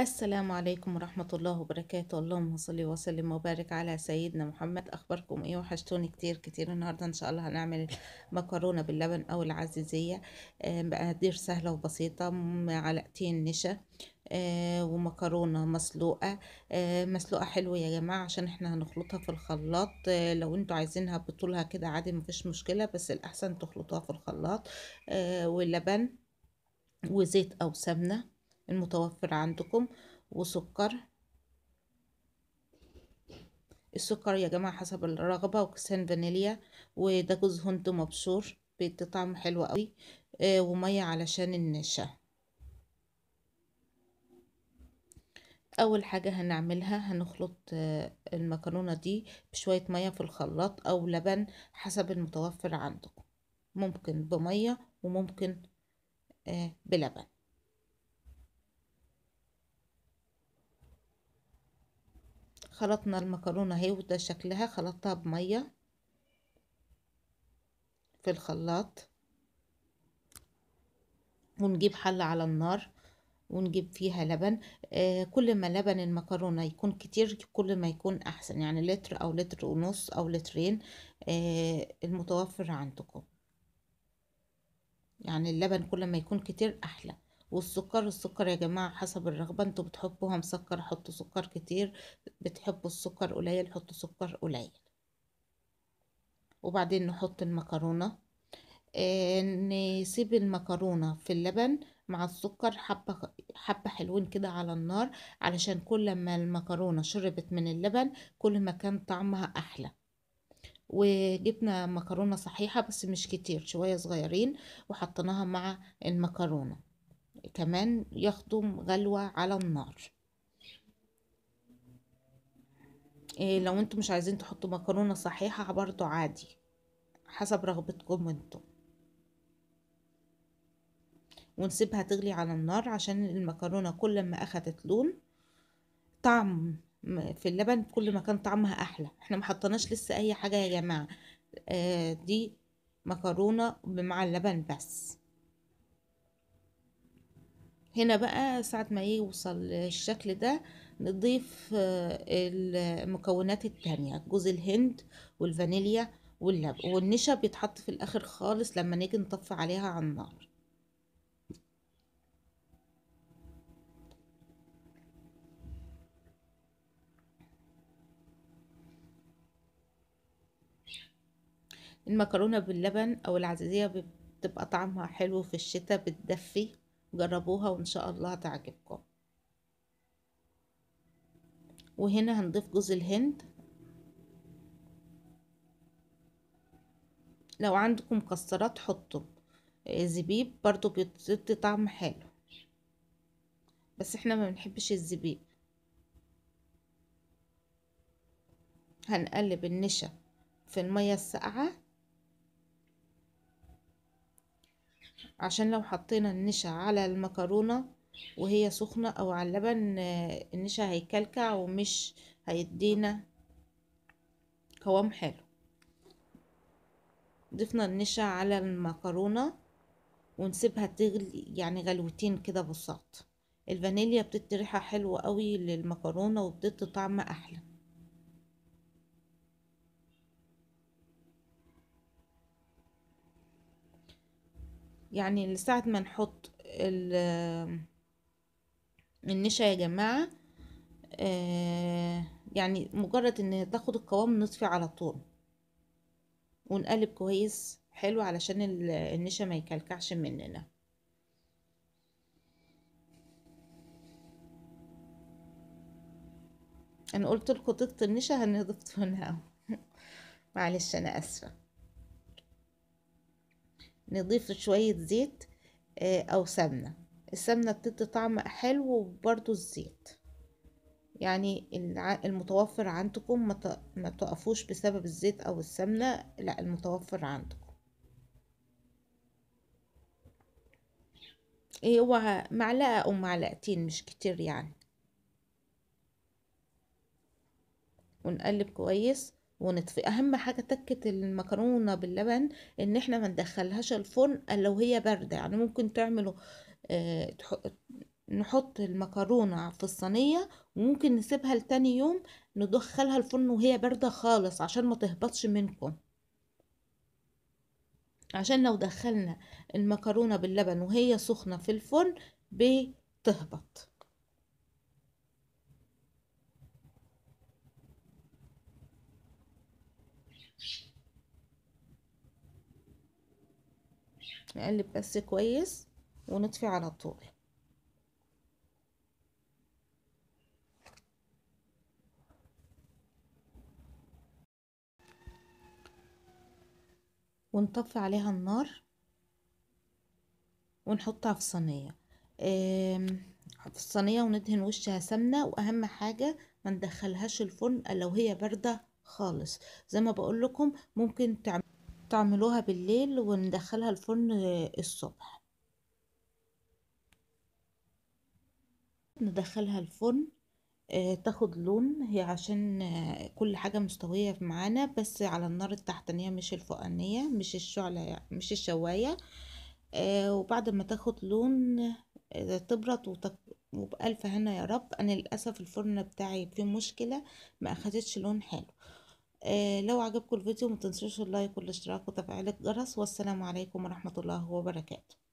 السلام عليكم ورحمة الله وبركاته اللهم صل وسلم وبارك على سيدنا محمد أخباركم إيه وحشتوني كتير كتير النهاردة إن شاء الله هنعمل مكرونة باللبن أو العزيزية مقادير آه، سهلة وبسيطة معلقتين نشا آه، ومكرونة مسلوقة آه، مسلوقة حلوة يا جماعة عشان احنا هنخلطها في الخلاط لو انتوا عايزينها بطولها كده عادي مفيش مشكلة بس الأحسن تخلطوها في الخلاط واللبن وزيت أو سمنة المتوفر عندكم وسكر السكر يا جماعة حسب الرغبة وكيسان فانيليا وده جوز هند مبشور بيدي طعم حلو قوي آه ومية علشان النشا اول حاجة هنعملها هنخلط آه المكرونة دي بشوية مية في الخلاط او لبن حسب المتوفر عندكم ممكن بمية وممكن آه بلبن خلطنا المكرونة اهي وده شكلها خلطتها بمية في الخلاط ونجيب حلة على النار ونجيب فيها لبن آه كل ما لبن المكرونة يكون كتير كل ما يكون أحسن يعني لتر أو لتر ونص أو لترين آه المتوفر عندكم يعني اللبن كل ما يكون كتير أحلى والسكر السكر يا جماعة حسب الرغبة انتوا بتحبوها مسكر حطوا سكر كتير بتحبوا السكر قليل حطوا سكر قليل وبعدين نحط المكرونة آه نسيب المكرونة في اللبن مع السكر حبة حبة حلوين كده على النار علشان كل ما المكرونة شربت من اللبن كل ما كان طعمها أحلى وجبنا مكرونة صحيحة بس مش كتير شوية صغيرين وحطيناها مع المكرونة كمان يخدم غلوة على النار إيه لو انتم مش عايزين تحطوا مكرونة صحيحة برضو عادي حسب رغبتكم انتم ونسيبها تغلي على النار عشان المكرونة كل ما أخدت لون طعم في اللبن كل ما كان طعمها أحلى احنا محطناش لسه أي حاجة يا جماعة آه دي مكرونة مع اللبن بس هنا بقى ساعة ما يوصل الشكل ده نضيف آه، المكونات التانية جوز الهند والفانيليا واللبن والنشا بيتحط في الاخر خالص لما نيجي نطفي عليها على النار المكرونة باللبن او العزيزية بتبقى طعمها حلو في الشتاء بتدفي جربوها وإن شاء الله هتعجبكم وهنا هنضيف جوز الهند لو عندكم مكسرات حطوا آه، زبيب برضو بيدي طعم حلو بس احنا ما بنحبش الزبيب هنقلب النشا في المية الساقعة عشان لو حطينا النشا على المكرونة وهي سخنة او على اللبن آه، النشا هيكلكع ومش هيدينا قوام حلو ضفنا النشا على المكرونة ونسيبها تغلي يعني غلوتين كده بساط الفانيليا بتدي ريحة حلوة قوي للمكرونة وبتدي طعم احلى يعني ساعة ما نحط النشا يا جماعة آه يعني مجرد ان تاخد القوام نطفي على طول ونقلب كويس حلو علشان النشا ما يكلكعش مننا انا قلت لكم طقطق النشا هنضفتها معلش انا اسفه نضيف شوية زيت آه، أو سمنة السمنة بتدي طعم حلو وبرضو الزيت يعني المتوفر عندكم ما تقفوش بسبب الزيت أو السمنة لا المتوفر عندكم إيه، هو معلقة أو معلقتين مش كتير يعني ونقلب كويس ونطفي اهم حاجه تكه المكرونه باللبن ان احنا ما ندخلهاش الفرن الا وهي بارده يعني ممكن تعملوا آه نحط المكرونه في الصينيه وممكن نسيبها لتاني يوم ندخلها الفرن وهي بارده خالص عشان ما تهبطش منكم عشان لو دخلنا المكرونه باللبن وهي سخنه في الفرن بتهبط نقلب بس كويس ونطفي على طول ونطفي عليها النار ونحطها في صينيه في الصينيه وندهن وشها سمنه واهم حاجه ما ندخلهاش الفرن لو هي بارده خالص زي ما بقول لكم ممكن تعمل تعملوها بالليل وندخلها الفرن الصبح ندخلها الفرن آه، تاخد لون هي عشان آه، كل حاجة مستوية معانا بس على النار التحتانية مش الفوقانية مش الشعلة مش الشواية آه، وبعد ما تاخد لون تبرد وتك... وبألف هنا يا رب أنا للأسف الفرن بتاعي فيه مشكلة ما أخدتش لون حلو آه، لو عجبكم الفيديو متنسوش اللايك والاشتراك وتفعيل الجرس والسلام عليكم ورحمة الله وبركاته